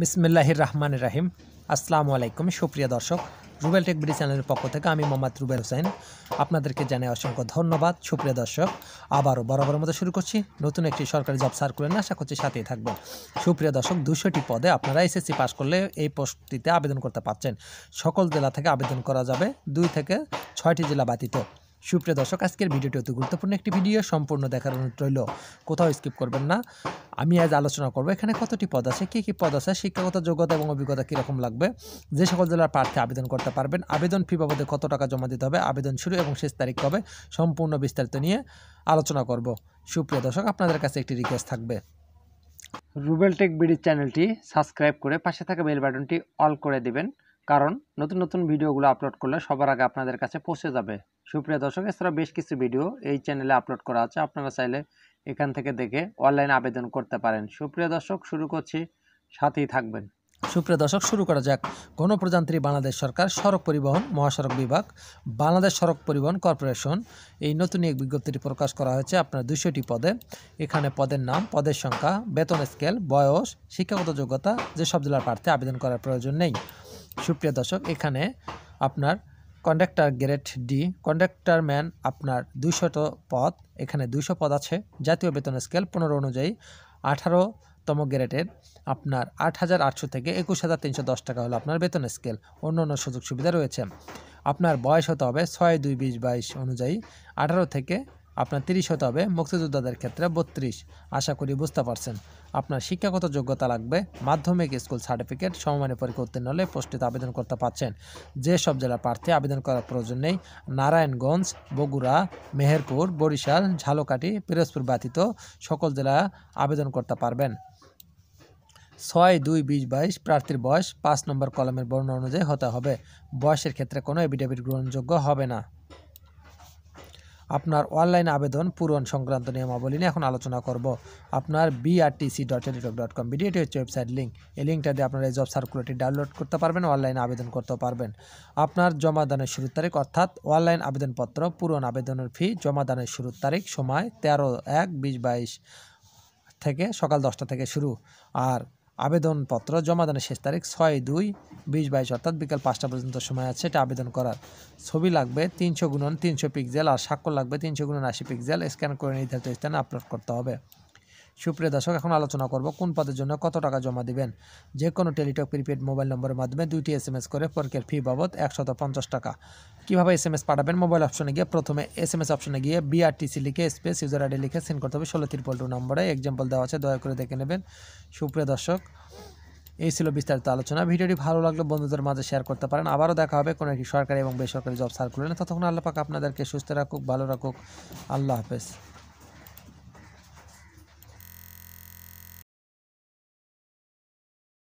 বিসমিল্লাহির রহমান রাহিম আসসালামু আলাইকুম সুপ্রিয় দর্শক রুবেল টেক বিডি চ্যানেলের পক্ষ থেকে আমি মোহাম্মদ রুবেল হোসেন আপনাদেরকে জানাই অসংখ্য ধন্যবাদ সুপ্রিয় দর্শক আবারও বরাবর মতো শুরু করছি নতুন একটি সরকারি জব সার্কুলার আশা করছি সাথেই থাকবেন সুপ্রিয় দর্শক দুশোটি পদে আপনারা এসএসসি পাশ করলে এই পোস্টটিতে আবেদন করতে পারছেন সকল জেলা থেকে আবেদন করা যাবে দুই থেকে ছয়টি জেলা ব্যতীত সুপ্রিয় দর্শক আজকের ভিডিওটি অতি গুরুত্বপূর্ণ একটি ভিডিও সম্পূর্ণ দেখার অনুরোধ রইল কোথাও স্কিপ করবেন না আমি আজ আলোচনা করব এখানে কতটি পদ আছে কী কী পদ আছে শিক্ষাগত যোগ্যতা এবং অভিজ্ঞতা কীরকম লাগবে যে সকল জেলার প্রার্থী আবেদন করতে পারবেন আবেদন ফি বাবদে কত টাকা জমা দিতে হবে আবেদন শুরু এবং শেষ তারিখ কবে সম্পূর্ণ বিস্তারিত নিয়ে আলোচনা করব সুপ্রিয় দর্শক আপনাদের কাছে একটি রিকোয়েস্ট থাকবে রুবেল টেক বিডি চ্যানেলটি সাবস্ক্রাইব করে পাশে থাকা বেল বাটনটি অল করে দিবেন কারণ নতুন নতুন ভিডিওগুলো আপলোড করলে সবার আগে আপনাদের কাছে পৌঁছে যাবে সুপ্রিয় দর্শক এছাড়া বেশ কিছু ভিডিও এই চ্যানেলে আপলোড করা আছে আপনারা চাইলে এখান থেকে দেখে অনলাইন আবেদন করতে পারেন সুপ্রিয় দর্শক শুরু করছি সাথেই থাকবেন সুপ্রিয় দর্শক শুরু করা যাক গণপ্রজাতন্ত্রী বাংলাদেশ সরকার সড়ক পরিবহন মহাসড়ক বিভাগ বাংলাদেশ সড়ক পরিবহন কর্পোরেশন এই নতুন এক বিজ্ঞপ্তিটি প্রকাশ করা হয়েছে আপনার দুশোটি পদে এখানে পদের নাম পদের সংখ্যা বেতন স্কেল বয়স শিক্ষাগত যোগ্যতা যেসব জেলার প্রার্থী আবেদন করার প্রয়োজন নেই সুপ্রিয় দর্শক এখানে আপনার conductor grade D conductor man আপনার দুইশত পদ এখানে দুইশো পদ আছে জাতীয় বেতন স্কেল পনেরো অনুযায়ী আঠারোতম গ্রেডের আপনার আট হাজার আটশো থেকে একুশ হাজার তিনশো দশ টাকা হলো আপনার বেতন স্কেল অন্য অন্য সুযোগ সুবিধা রয়েছে আপনার বয়স হতে হবে ছয় দুই বিশ বাইশ অনুযায়ী আঠারো থেকে আপনার তিরিশ হতে হবে মুক্তিযোদ্ধাদের ক্ষেত্রে বত্রিশ আশা করি বুঝতে পারছেন আপনার শিক্ষাগত যোগ্যতা লাগবে মাধ্যমিক স্কুল সার্টিফিকেট সমমানের পরীক্ষা উত্তীর্ণ হলে পোস্টটিতে আবেদন করতে পারছেন যেসব জেলা জেলার প্রার্থী আবেদন করার প্রয়োজন নেই নারায়ণগঞ্জ বগুড়া মেহেরপুর বরিশাল ঝালকাঠি পিরোজপুর ব্যতীত সকল জেলা আবেদন করতে পারবেন ছয় দুই বিশ বাইশ প্রার্থীর বয়স পাঁচ নম্বর কলমের বর্ণ অনুযায়ী হতে হবে বয়সের ক্ষেত্রে কোনো এভিডেভিট গ্রহণযোগ্য হবে না আপনার অনলাইন আবেদন পূরণ সংক্রান্ত নিয়মাবলী নিয়ে এখন আলোচনা করব আপনার BRTC dot Teletalk dot com বিডিএটি হচ্ছে ওয়েবসাইট লিঙ্ক এই লিঙ্কটা দিয়ে আপনারা এই জব সার্কুলারটি ডাউনলোড করতে পারবেন অনলাইন আবেদন করতে পারবেন আপনার জমাদানের শুরুর তারিখ অর্থাৎ অনলাইন আবেদনপত্র পূরণ আবেদনের ফি জমাদানের শুরুর তারিখ সময় তেরো এক বিশ বাইশ থেকে সকাল দশটা থেকে শুরু আর আবেদনপত্র জমা দানের শেষ তারিখ ছয় দুই বিশ বাইশ অর্থাৎ বিকাল পাঁচটা পর্যন্ত সময় আছে এটা আবেদন করার ছবি লাগবে তিনশো গুণন তিনশো পিক্সেল আর স্বাক্ষর লাগবে তিনশো গুণন আশি পিক্সেল স্ক্যান করে নির্ধারিত স্থানে আপলোড করতে হবে সুপ্রিয় দর্শক এখন আলোচনা করব কোন পদের জন্য কত টাকা জমা দিবেন যে কোনো টেলিটক প্রিপেড মোবাইল নম্বরের মাধ্যমে দুইটি এস এম এস করে পরকের ফি বাবদ একশত পঞ্চাশ টাকা কীভাবে এস এম এস পাঠাবেন মোবাইল অপশনে গিয়ে প্রথমে এস এম এস অপশনে গিয়ে বিআরটিসি লিখে স্পেস ইউজার আইডি লিখে সেন্ড করতে হবে ষোলো ত্রিপল টু নম্বরে এক্সাম্পল দেওয়া আছে দয়া করে দেখে নেবেন সুপ্রিয় দর্শক এই ছিল বিস্তারিত আলোচনা ভিডিওটি ভালো লাগলে বন্ধুদের মাঝে শেয়ার করতে পারেন আবারও দেখা হবে কোনো একটি সরকারি এবং বেসরকারি জব সার্কুলেন ততক্ষণ আল্লাহ পাক আপনাদেরকে সুস্থ রাখুক ভালো রাখুক আল্লাহ হাফেজ